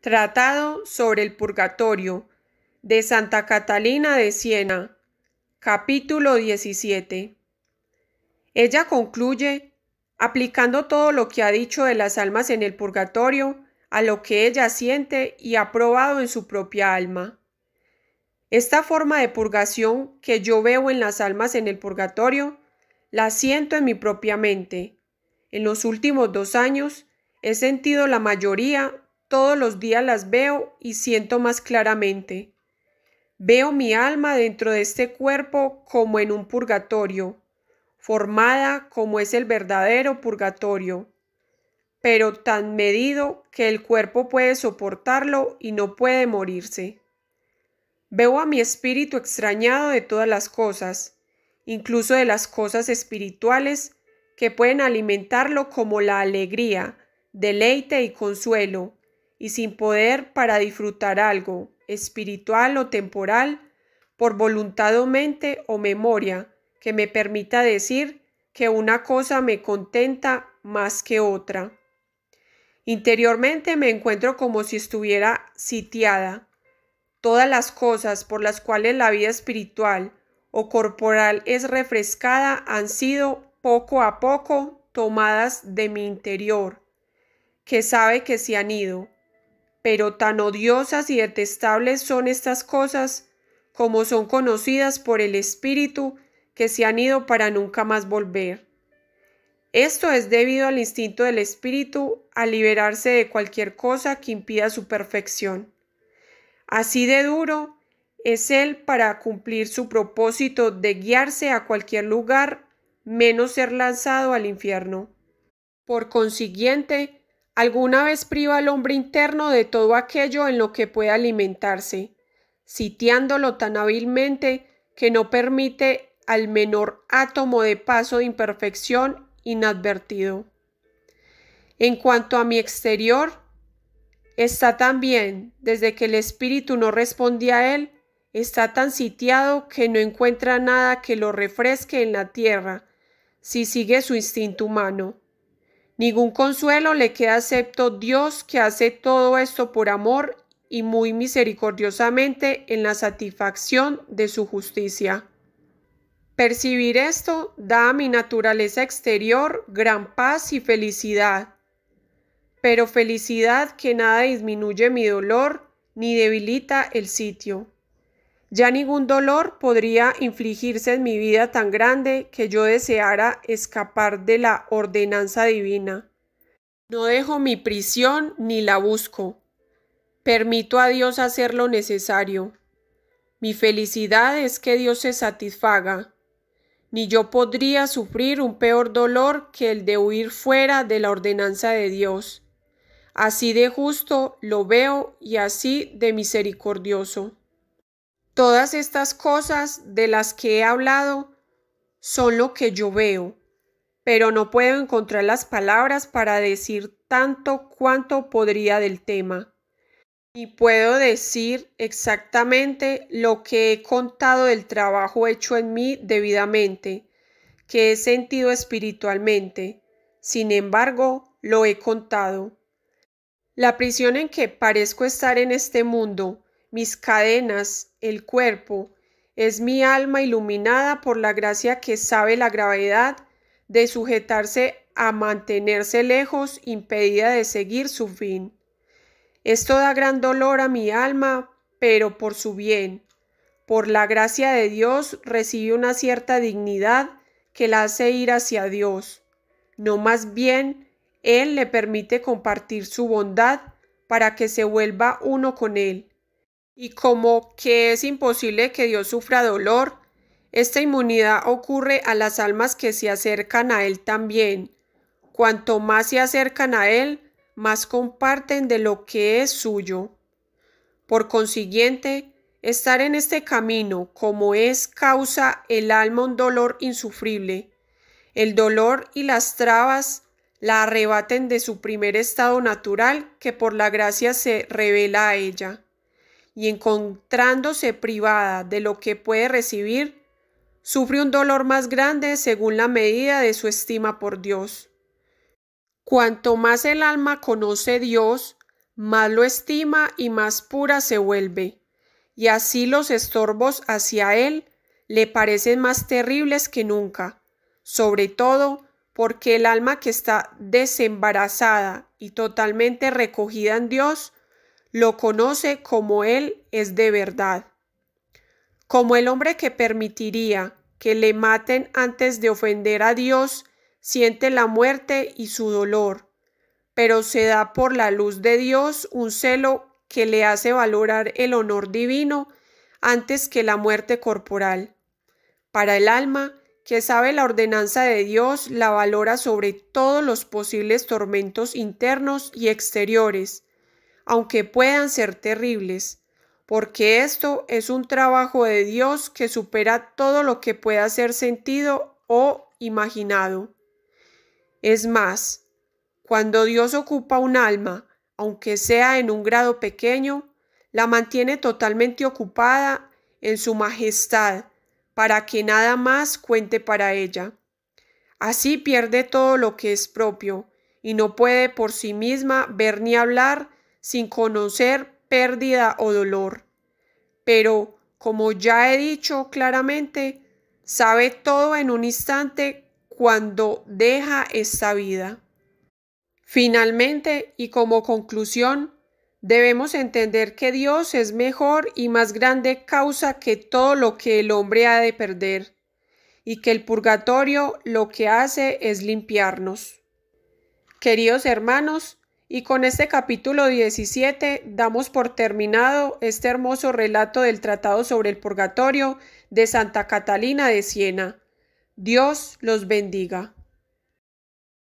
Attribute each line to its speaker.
Speaker 1: Tratado sobre el Purgatorio de Santa Catalina de Siena, capítulo 17. Ella concluye, aplicando todo lo que ha dicho de las almas en el purgatorio a lo que ella siente y ha probado en su propia alma. Esta forma de purgación que yo veo en las almas en el purgatorio, la siento en mi propia mente. En los últimos dos años he sentido la mayoría todos los días las veo y siento más claramente. Veo mi alma dentro de este cuerpo como en un purgatorio, formada como es el verdadero purgatorio, pero tan medido que el cuerpo puede soportarlo y no puede morirse. Veo a mi espíritu extrañado de todas las cosas, incluso de las cosas espirituales que pueden alimentarlo como la alegría, deleite y consuelo, y sin poder para disfrutar algo, espiritual o temporal, por voluntad o mente o memoria, que me permita decir que una cosa me contenta más que otra. Interiormente me encuentro como si estuviera sitiada. Todas las cosas por las cuales la vida espiritual o corporal es refrescada han sido poco a poco tomadas de mi interior, que sabe que se han ido, pero tan odiosas y detestables son estas cosas, como son conocidas por el Espíritu, que se han ido para nunca más volver. Esto es debido al instinto del Espíritu a liberarse de cualquier cosa que impida su perfección. Así de duro es Él para cumplir su propósito de guiarse a cualquier lugar menos ser lanzado al infierno. Por consiguiente, Alguna vez priva al hombre interno de todo aquello en lo que puede alimentarse, sitiándolo tan hábilmente que no permite al menor átomo de paso de imperfección inadvertido. En cuanto a mi exterior, está tan bien, desde que el espíritu no responde a él, está tan sitiado que no encuentra nada que lo refresque en la tierra, si sigue su instinto humano. Ningún consuelo le queda excepto Dios que hace todo esto por amor y muy misericordiosamente en la satisfacción de su justicia. Percibir esto da a mi naturaleza exterior gran paz y felicidad, pero felicidad que nada disminuye mi dolor ni debilita el sitio. Ya ningún dolor podría infligirse en mi vida tan grande que yo deseara escapar de la ordenanza divina. No dejo mi prisión ni la busco. Permito a Dios hacer lo necesario. Mi felicidad es que Dios se satisfaga. Ni yo podría sufrir un peor dolor que el de huir fuera de la ordenanza de Dios. Así de justo lo veo y así de misericordioso. Todas estas cosas de las que he hablado son lo que yo veo, pero no puedo encontrar las palabras para decir tanto cuanto podría del tema. Y puedo decir exactamente lo que he contado del trabajo hecho en mí debidamente, que he sentido espiritualmente. Sin embargo, lo he contado. La prisión en que parezco estar en este mundo, mis cadenas el cuerpo, es mi alma iluminada por la gracia que sabe la gravedad de sujetarse a mantenerse lejos, impedida de seguir su fin. Esto da gran dolor a mi alma, pero por su bien. Por la gracia de Dios recibe una cierta dignidad que la hace ir hacia Dios. No más bien, Él le permite compartir su bondad para que se vuelva uno con Él y como que es imposible que Dios sufra dolor, esta inmunidad ocurre a las almas que se acercan a Él también. Cuanto más se acercan a Él, más comparten de lo que es suyo. Por consiguiente, estar en este camino como es causa el alma un dolor insufrible. El dolor y las trabas la arrebaten de su primer estado natural que por la gracia se revela a ella y encontrándose privada de lo que puede recibir, sufre un dolor más grande según la medida de su estima por Dios. Cuanto más el alma conoce Dios, más lo estima y más pura se vuelve, y así los estorbos hacia Él le parecen más terribles que nunca, sobre todo porque el alma que está desembarazada y totalmente recogida en Dios lo conoce como Él es de verdad, como el hombre que permitiría que le maten antes de ofender a Dios, siente la muerte y su dolor, pero se da por la luz de Dios un celo que le hace valorar el honor divino antes que la muerte corporal. Para el alma, que sabe la ordenanza de Dios, la valora sobre todos los posibles tormentos internos y exteriores, aunque puedan ser terribles, porque esto es un trabajo de Dios que supera todo lo que pueda ser sentido o imaginado. Es más, cuando Dios ocupa un alma, aunque sea en un grado pequeño, la mantiene totalmente ocupada en su majestad, para que nada más cuente para ella. Así pierde todo lo que es propio, y no puede por sí misma ver ni hablar sin conocer pérdida o dolor. Pero, como ya he dicho claramente, sabe todo en un instante cuando deja esta vida. Finalmente, y como conclusión, debemos entender que Dios es mejor y más grande causa que todo lo que el hombre ha de perder, y que el purgatorio lo que hace es limpiarnos. Queridos hermanos, y con este capítulo 17 damos por terminado este hermoso relato del Tratado sobre el Purgatorio de Santa Catalina de Siena. Dios los bendiga.